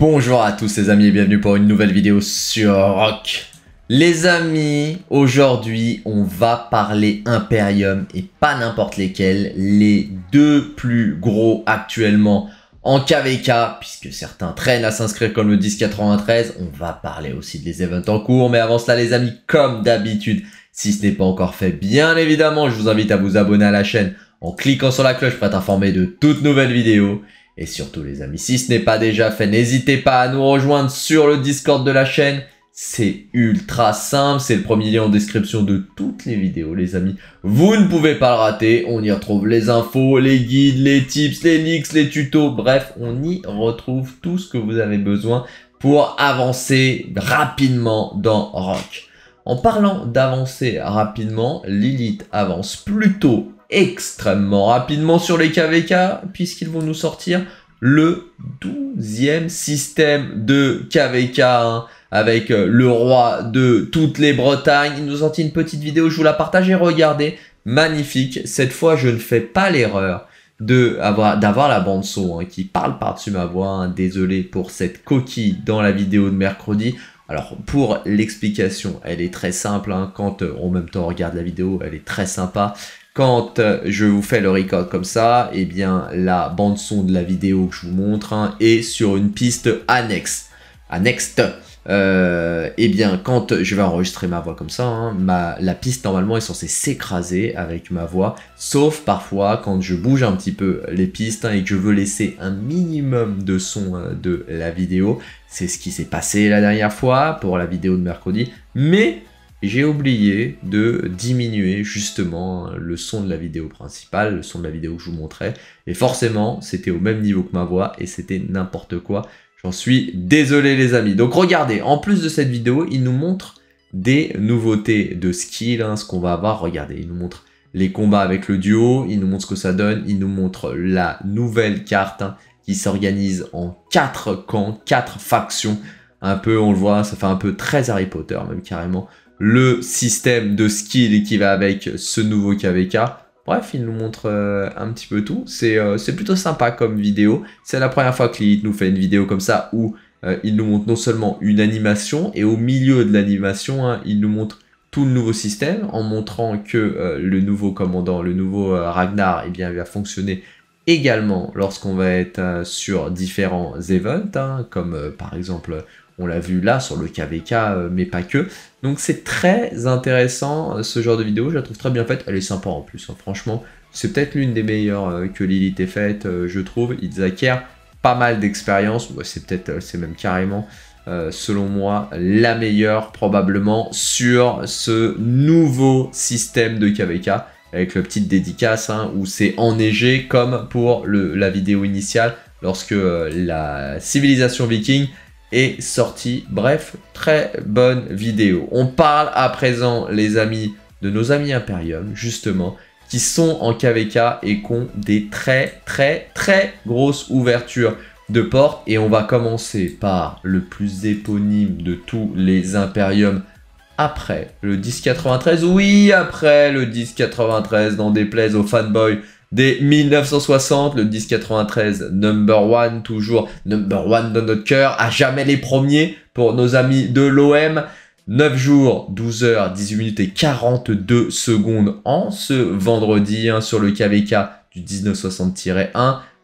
Bonjour à tous les amis et bienvenue pour une nouvelle vidéo sur Rock. Les amis, aujourd'hui on va parler Imperium et pas n'importe lesquels, les deux plus gros actuellement en KVK, puisque certains traînent à s'inscrire comme le 1093, on va parler aussi des events en cours, mais avant cela les amis, comme d'habitude, si ce n'est pas encore fait, bien évidemment, je vous invite à vous abonner à la chaîne en cliquant sur la cloche pour être informé de toutes nouvelles vidéos. Et surtout les amis, si ce n'est pas déjà fait, n'hésitez pas à nous rejoindre sur le Discord de la chaîne. C'est ultra simple, c'est le premier lien en description de toutes les vidéos les amis. Vous ne pouvez pas le rater, on y retrouve les infos, les guides, les tips, les leaks, les tutos, bref, on y retrouve tout ce que vous avez besoin pour avancer rapidement dans Rock. En parlant d'avancer rapidement, Lilith avance plutôt extrêmement rapidement sur les KVK, puisqu'ils vont nous sortir le 12e système de KVK. Hein, avec euh, le roi de toutes les Bretagnes. Ils nous ont sorti une petite vidéo, je vous la partage et regardez. Magnifique. Cette fois, je ne fais pas l'erreur de avoir d'avoir la bande son hein, qui parle par-dessus ma voix. Hein. Désolé pour cette coquille dans la vidéo de mercredi. Alors pour l'explication, elle est très simple. Quand euh, en même temps on regarde la vidéo, elle est très sympa. Quand euh, je vous fais le record comme ça, et eh bien la bande son de la vidéo que je vous montre hein, est sur une piste annexe. Annexe. Euh, eh bien, quand je vais enregistrer ma voix comme ça, hein, ma, la piste normalement est censée s'écraser avec ma voix, sauf parfois quand je bouge un petit peu les pistes hein, et que je veux laisser un minimum de son de la vidéo. C'est ce qui s'est passé la dernière fois pour la vidéo de mercredi, mais j'ai oublié de diminuer justement le son de la vidéo principale, le son de la vidéo que je vous montrais. Et forcément, c'était au même niveau que ma voix et c'était n'importe quoi. J'en suis désolé les amis. Donc regardez, en plus de cette vidéo, il nous montre des nouveautés de skill, hein, ce qu'on va avoir. Regardez, il nous montre les combats avec le duo, il nous montre ce que ça donne, il nous montre la nouvelle carte hein, qui s'organise en quatre camps, quatre factions. Un peu, on le voit, ça fait un peu très Harry Potter, même carrément le système de skill qui va avec ce nouveau KVK. Bref, il nous montre euh, un petit peu tout. Euh, c'est plutôt sympa comme vidéo. C'est la première fois que Lilith nous fait une vidéo comme ça où euh, il nous montre non seulement une animation, et au milieu de l'animation, hein, il nous montre tout le nouveau système en montrant que le nouveau commandant, le nouveau Ragnar, eh bien, il va fonctionner également lorsqu'on va être sur différents events, hein, comme par exemple on l'a vu là sur le KVK, euh, mais pas que. Donc c'est très intéressant euh, ce genre de vidéo, je la trouve très bien faite. Elle est sympa en plus, hein. franchement. C'est peut-être l'une des meilleures euh, que Lilith ait faite, je trouve. Ils acquièrent pas mal d'expérience. c'est peut-être, c'est même carrément, selon moi, la meilleure probablement sur ce nouveau système de KVK avec le petite dédicace hein, où c'est enneigé comme pour la vidéo initiale lorsque la civilisation viking est sorti. Bref, très bonne vidéo. On parle à présent, les amis, de nos amis Imperium, justement, qui sont en KVK et qui ont des très, très, très grosses ouvertures de portes. Et on va commencer par le plus éponyme de tous les Imperium, après le 1093. Oui, après le 1093, des plaises aux fanboys des 1960, le 1093, number one, toujours number one dans notre cœur, à jamais les premiers pour nos amis de l'OM. 9 jours, 12 heures, 18 minutes et 42 secondes en ce vendredi hein, sur le KVK du 1960-1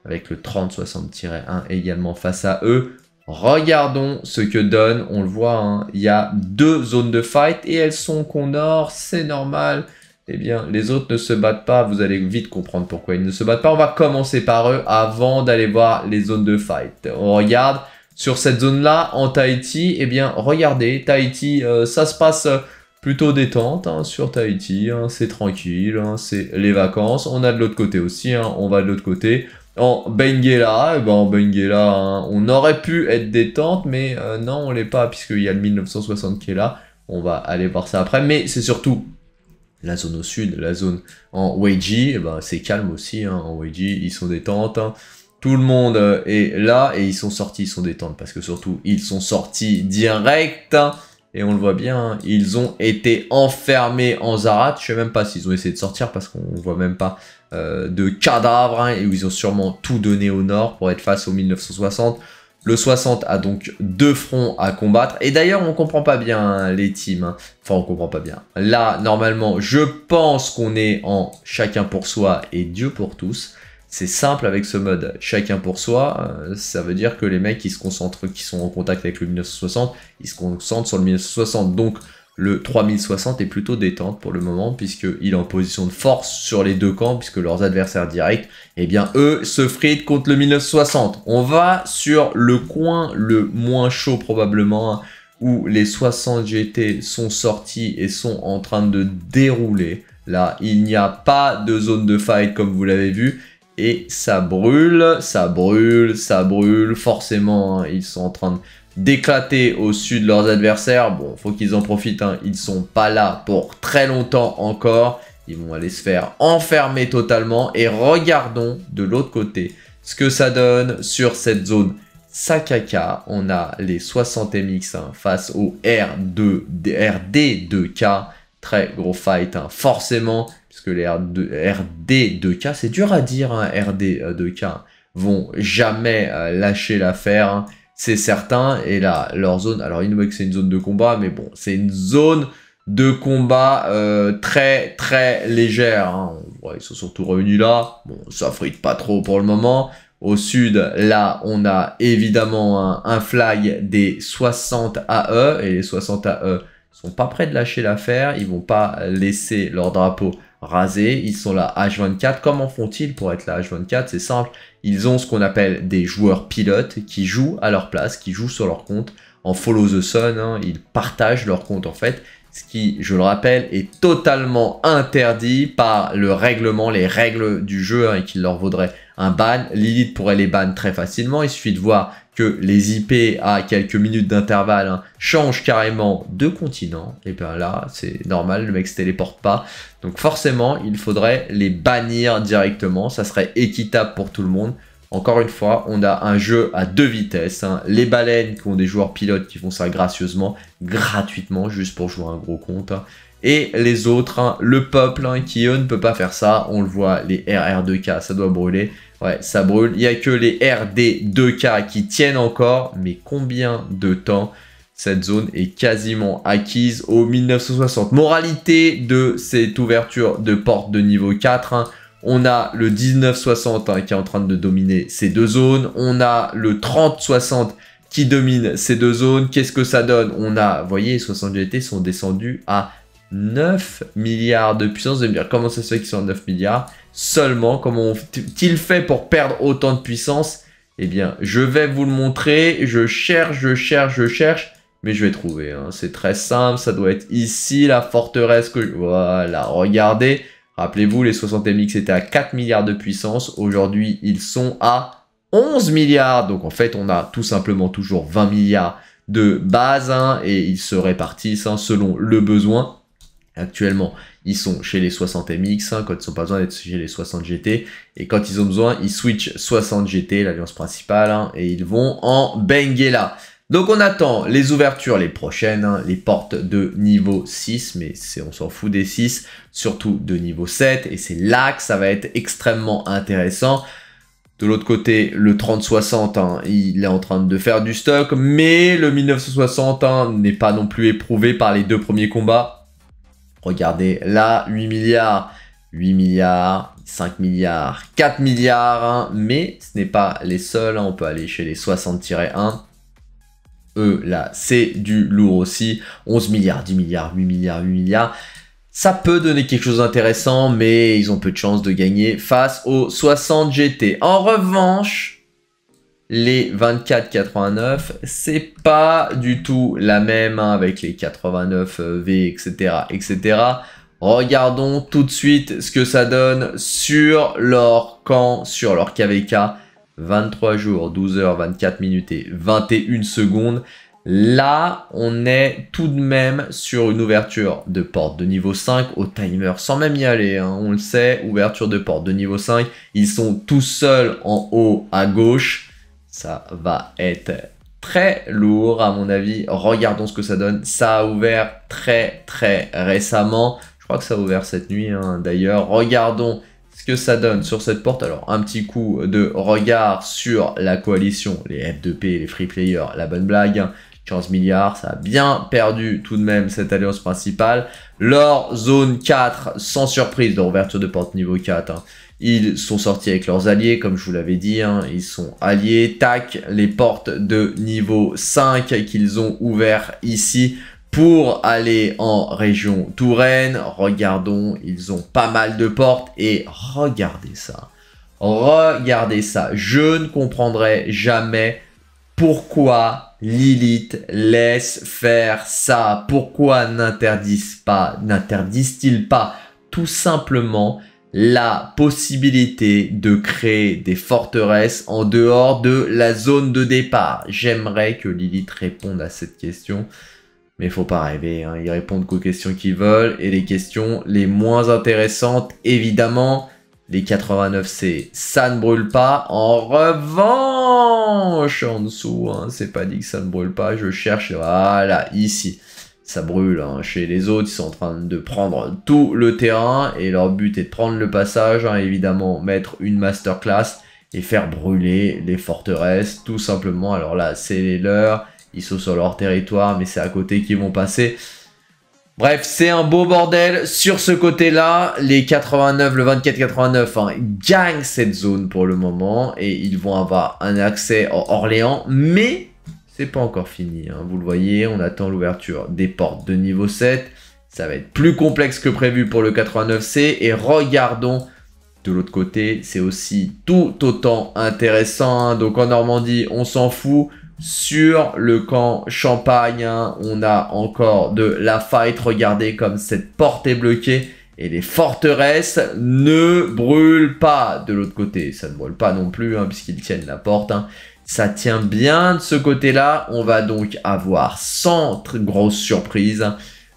avec le 3060-1 également face à eux. Regardons ce que donne, on le voit, hein, il y a deux zones de fight et elles sont qu'on or, c'est normal eh bien, les autres ne se battent pas. Vous allez vite comprendre pourquoi ils ne se battent pas. On va commencer par eux avant d'aller voir les zones de fight. On regarde sur cette zone-là, en Tahiti, eh bien, regardez, Tahiti, euh, ça se passe euh, plutôt détente hein, sur Tahiti. Hein. c'est tranquille, hein. c'est les vacances. On a de l'autre côté aussi, hein. on va de l'autre côté. En Benguela, eh ben en Benguela, on aurait pu être détente, mais euh, non, on l'est pas, puisqu'il y a le 1960 qui est là. On va aller voir ça après, mais c'est surtout la zone au sud, la zone en Weiji, eh ben, c'est calme aussi, hein. en Weiji, ils sont détente. Hein. Tout le monde euh, est là et ils sont sortis, ils sont détentes. parce que surtout, ils sont sortis direct. Hein. et on le voit bien, ils ont été enfermés en Zarat. Je sais même pas s'ils ont essayé de sortir parce qu'on voit même pas euh, de cadavres. et ils ont sûrement tout donné au nord pour être face aux 1960. Le 60 a donc deux fronts à combattre. Et d'ailleurs, on comprend pas bien les teams. Hein. Enfin, on comprend pas bien. Là, normalement, je pense qu'on est en chacun pour soi et Dieu pour tous. C'est simple avec ce mode. Chacun pour soi, euh, ça veut dire que les mecs qui se concentrent, qui sont en contact avec le 1960, ils se concentrent sur le 1960. Donc, le 3060 est plutôt détente pour le moment, puisqu'il est en position de force sur les deux camps, puisque leurs adversaires directs, eh bien, eux, se fritent contre le 1960. On va sur le coin le moins chaud probablement, hein, où les 60 GT sont sortis et sont en train de dérouler. Là, il n'y a pas de zone de fight comme vous l'avez vu. Et ça brûle, ça brûle, ça brûle. Forcément, hein, ils sont en train de d'éclater au sud de leurs adversaires. Bon, faut qu'ils en profitent, Ils hein. ils sont pas là pour très longtemps encore. Ils vont aller se faire enfermer totalement. Et regardons de l'autre côté ce que ça donne sur cette zone Sakaka, on a les 60 MX hein, face au R2, RD2K. Très gros fight, hein, forcément, puisque les R2, RD2K, c'est dur à dire, RD2K, vont jamais euh, lâcher l'affaire c'est certain. Et là, leur zone, alors il nous disent que c'est une zone de combat, mais bon, c'est une zone de combat euh, très très légère. Hein. Ouais, ils sont surtout revenus là. Bon, ça frite pas trop pour le moment. Au sud, là, on a évidemment un, un flag des 60 AE. Et les 60 AE sont pas prêts de lâcher l'affaire. Ils vont pas laisser leur drapeau rasés, ils sont là H24. Comment font-ils pour être là H24 C'est simple, ils ont ce qu'on appelle des joueurs pilotes qui jouent à leur place, qui jouent sur leur compte en follow the sun, hein, ils partagent leur compte en fait, ce qui, je le rappelle, est totalement interdit par le règlement, les règles du jeu hein, et qu'il leur vaudrait un ban. Lilith pourrait les ban très facilement. Il suffit de voir que les IP à quelques minutes d'intervalle hein, changent carrément de continent. Et bien là, c'est normal, le mec se téléporte pas. Donc forcément, il faudrait les bannir directement. Ça serait équitable pour tout le monde. Encore une fois, on a un jeu à deux vitesses. Hein. Les baleines qui ont des joueurs pilotes qui font ça gracieusement, gratuitement, juste pour jouer un gros compte. Hein. Et les autres, le peuple qui eux ne peut pas faire ça. On le voit, les RR2K, ça doit brûler. Ouais, ça brûle. Il n'y a que les RD2K qui tiennent encore. Mais combien de temps cette zone est quasiment acquise au 1960. Moralité de cette ouverture de porte de niveau 4. Hein. On a le 1960 hein, qui est en train de dominer ces deux zones. On a le 3060 qui domine ces deux zones. Qu'est-ce que ça donne On a, vous voyez, les 60 GT sont descendus à 9 milliards de puissance. Vous allez me dire comment ça se fait qu'ils sont à 9 milliards Seulement, comment ont fait pour perdre autant de puissance Eh bien, je vais vous le montrer. Je cherche, je cherche, je cherche. Mais je vais trouver. Hein. C'est très simple. Ça doit être ici la forteresse que Voilà, regardez. Rappelez-vous, les 60MX étaient à 4 milliards de puissance. Aujourd'hui, ils sont à 11 milliards. Donc en fait, on a tout simplement toujours 20 milliards de base hein, et ils se répartissent hein, selon le besoin. Actuellement, ils sont chez les 60 MX, hein, quand ils n'ont pas besoin d'être chez les 60 GT. Et quand ils ont besoin, ils switchent 60 GT, l'alliance principale, hein, et ils vont en Benguela. Donc on attend les ouvertures les prochaines, hein, les portes de niveau 6, mais on s'en fout des 6, surtout de niveau 7, et c'est là que ça va être extrêmement intéressant. De l'autre côté, le 3060, 60 il est en train de faire du stock, mais le 1960 n'est pas non plus éprouvé par les deux premiers combats. Regardez là, 8 milliards, 8 milliards, 5 milliards, 4 milliards, hein. mais ce n'est pas les seuls, hein. on peut aller chez les 60-1. Eux, là, c'est du lourd aussi. 11 milliards, 10 milliards, 8 milliards, 8 milliards. Ça peut donner quelque chose d'intéressant, mais ils ont peu de chances de gagner face aux 60 GT. En revanche, les 24,89, c'est pas du tout la même hein, avec les 89V, etc., etc. Regardons tout de suite ce que ça donne sur leur camp, sur leur KVK. 23 jours, 12 heures, 24 minutes et 21 secondes. Là, on est tout de même sur une ouverture de porte de niveau 5 au timer, sans même y aller, hein, on le sait, ouverture de porte de niveau 5, ils sont tout seuls en haut à gauche. Ça va être très lourd à mon avis. Regardons ce que ça donne. Ça a ouvert très très récemment. Je crois que ça a ouvert cette nuit hein, d'ailleurs. Regardons ce que ça donne sur cette porte. Alors un petit coup de regard sur la coalition, les F2P, les free players, la bonne blague. 15 hein. milliards, ça a bien perdu tout de même cette alliance principale. L'or, zone 4, sans surprise, de ouverture de porte niveau 4. Ils sont sortis avec leurs alliés, comme je vous l'avais dit, hein. ils sont alliés. Tac, les portes de niveau 5 qu'ils ont ouvert ici pour aller en région Touraine. Regardons, ils ont pas mal de portes et regardez ça. Regardez ça. Je ne comprendrai jamais pourquoi Lilith laisse faire ça. Pourquoi n'interdisent pas, n'interdisent-ils pas tout simplement la possibilité de créer des forteresses en dehors de la zone de départ J'aimerais que Lilith réponde à cette question. Mais il faut pas rêver, Il hein. ils répondent qu'aux questions qu'ils veulent. Et les questions les moins intéressantes, évidemment, les 89C, ça ne brûle pas. En revanche, en dessous, hein. c'est pas dit que ça ne brûle pas. Je cherche, voilà, ici ça brûle. Hein. Chez les autres, ils sont en train de prendre tout le terrain et leur but est de prendre le passage, hein. évidemment, mettre une masterclass et faire brûler les forteresses, tout simplement. Alors là, c'est les leurs, ils sont sur leur territoire, mais c'est à côté qu'ils vont passer. Bref, c'est un beau bordel sur ce côté-là. Les 89, le 24-89 hein, gagnent cette zone pour le moment et ils vont avoir un accès en Orléans, mais c'est pas encore fini. Hein, vous le voyez, on attend l'ouverture des portes de niveau 7. Ça va être plus complexe que prévu pour le 89C. Et regardons de l'autre côté, c'est aussi tout autant intéressant. Hein. Donc en Normandie, on s'en fout. Sur le camp Champagne, hein, on a encore de la fight. Regardez comme cette porte est bloquée. Et les forteresses ne brûlent pas de l'autre côté. Ça ne brûle pas non plus, puisqu'ils tiennent la porte. Ça tient bien de ce côté-là. On va donc avoir sans grosse surprise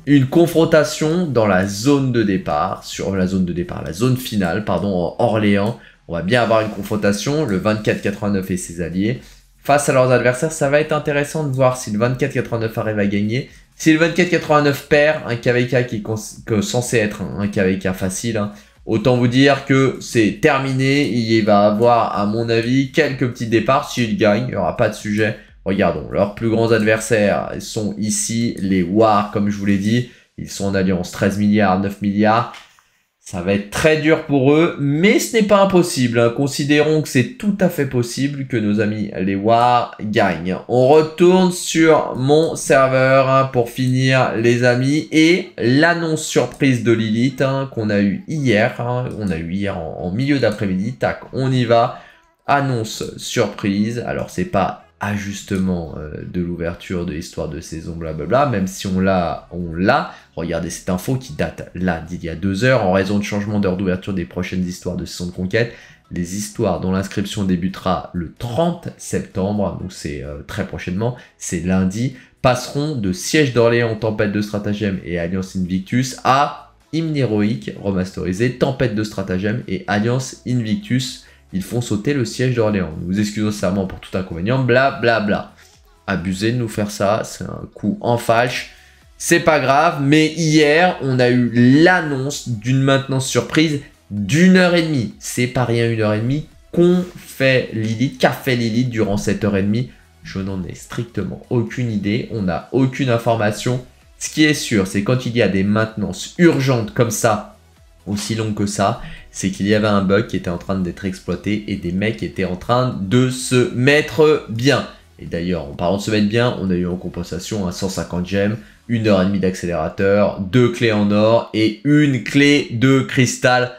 une confrontation dans la zone de départ, sur la zone de départ, la zone finale, pardon, Orléans. On va bien avoir une confrontation, le 24-89 et ses alliés. Face à leurs adversaires, ça va être intéressant de voir si le 24-89 arrive à gagner. Si le 24-89 perd, un KVK qui est, censé être un KVK facile, hein, Autant vous dire que c'est terminé. Il va avoir, à mon avis, quelques petits départs. S'ils gagne, il n'y aura pas de sujet. Regardons, leurs plus grands adversaires sont ici les War, comme je vous l'ai dit. Ils sont en alliance 13 milliards, 9 milliards. Ça va être très dur pour eux, mais ce n'est pas impossible. Hein. Considérons que c'est tout à fait possible que nos amis les gagnent. On retourne sur mon serveur hein, pour finir les amis et l'annonce surprise de Lilith hein, qu'on a eu hier. on a eu hier en, en milieu d'après-midi. Tac, on y va. Annonce surprise. Alors c'est pas ajustement euh, de l'ouverture de l'histoire de saison, bla même si on l'a, on l'a, regardez cette info qui date là d'il y a deux heures, en raison de changement d'heure d'ouverture des prochaines histoires de saison de conquête, les histoires dont l'inscription débutera le 30 septembre, donc c'est euh, très prochainement, c'est lundi, passeront de Siège d'Orléans, Tempête de Stratagème et Alliance Invictus à Hymne Héroïque remasterisé, Tempête de Stratagème et Alliance Invictus ils font sauter le siège d'Orléans. Nous vous excusons sincèrement pour tout inconvénient, bla bla bla. Abuser de nous faire ça, c'est un coup en fâche. C'est pas grave, mais hier, on a eu l'annonce d'une maintenance surprise d'une heure et demie. C'est pas rien une heure et demie qu'on fait Lilith, qu'a fait Lilith durant cette heure et demie. Je n'en ai strictement aucune idée, on n'a aucune information. Ce qui est sûr, c'est quand il y a des maintenances urgentes comme ça aussi long que ça, c'est qu'il y avait un bug qui était en train d'être exploité et des mecs étaient en train de se mettre bien. Et d'ailleurs, en parlant de se mettre bien, on a eu en compensation un 150 gemmes, une heure et demie d'accélérateur, deux clés en or et une clé de cristal.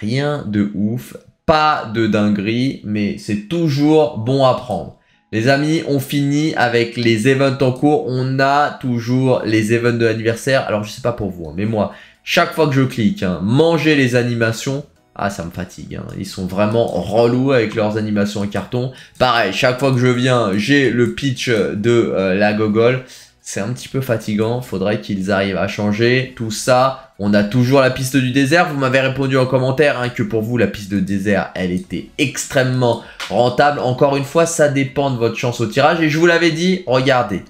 Rien de ouf, pas de dinguerie, mais c'est toujours bon à prendre. Les amis, on finit avec les events en cours. On a toujours les events de l'anniversaire. Alors, je sais pas pour vous, hein, mais moi, chaque fois que je clique, hein, manger les animations, ah ça me fatigue, hein. ils sont vraiment relous avec leurs animations en carton. Pareil, chaque fois que je viens, j'ai le pitch de euh, la gogol. C'est un petit peu fatigant, faudrait qu'ils arrivent à changer tout ça. On a toujours la piste du désert, vous m'avez répondu en commentaire hein, que pour vous la piste de désert elle était extrêmement rentable. Encore une fois, ça dépend de votre chance au tirage et je vous l'avais dit, regardez,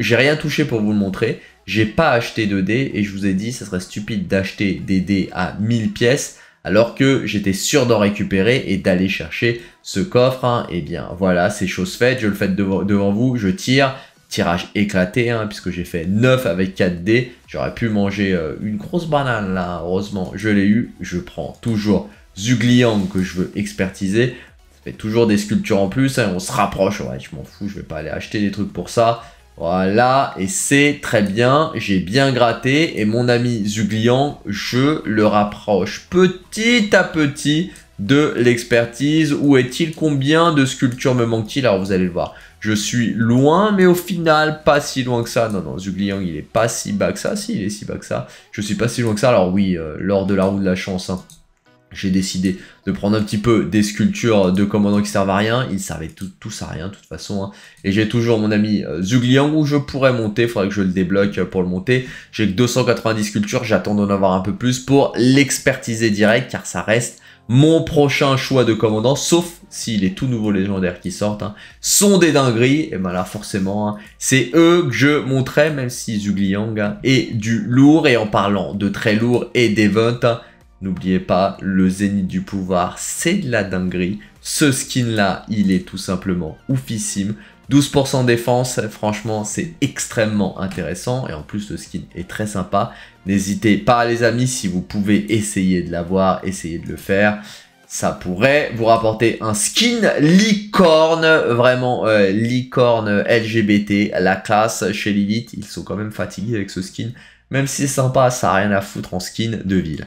j'ai rien touché pour vous le montrer, j'ai pas acheté de dés et je vous ai dit ça serait stupide d'acheter des dés à 1000 pièces alors que j'étais sûr d'en récupérer et d'aller chercher ce coffre. Et hein. eh bien voilà, c'est chose faite, je le fais devant, vous, je tire, tirage éclaté hein, puisque j'ai fait 9 avec 4 dés, j'aurais pu manger euh, une grosse banane là, heureusement je l'ai eu, je prends toujours Zugliang que je veux expertiser, ça fait toujours des sculptures en plus, hein. on se rapproche, ouais je m'en fous, je vais pas aller acheter des trucs pour ça, voilà, et c'est très bien, j'ai bien gratté, et mon ami Zuglian, je le rapproche petit à petit de l'expertise. Où est-il Combien de sculptures me manque-t-il Alors vous allez le voir, je suis loin, mais au final, pas si loin que ça. Non, non, Zugliang, il est pas si bas que ça. Si, il est si bas que ça. Je suis pas si loin que ça. Alors oui, euh, lors de la roue de la chance, hein, j'ai décidé de prendre un petit peu des sculptures de commandants qui servent à rien. Ils servaient tous à rien de toute façon. Hein. Et j'ai toujours mon ami euh, Zugliang où je pourrais monter. Il faudrait que je le débloque pour le monter. J'ai que 290 sculptures. J'attends d'en avoir un peu plus pour l'expertiser direct car ça reste mon prochain choix de commandant, sauf si les tout nouveaux légendaires qui sortent hein. sont des dingueries, et ben là forcément, hein, c'est eux que je montrais, même si Zugliang est du lourd, et en parlant de très lourd et d'event, N'oubliez pas, le zénith du pouvoir, c'est de la dinguerie. Ce skin là, il est tout simplement oufissime. 12% défense, franchement, c'est extrêmement intéressant. Et en plus, le skin est très sympa. N'hésitez pas, les amis, si vous pouvez essayer de l'avoir, essayer de le faire. Ça pourrait vous rapporter un skin licorne, vraiment euh, licorne LGBT, la classe chez Lilith. Ils sont quand même fatigués avec ce skin. Même si c'est sympa, ça n'a rien à foutre en skin de ville.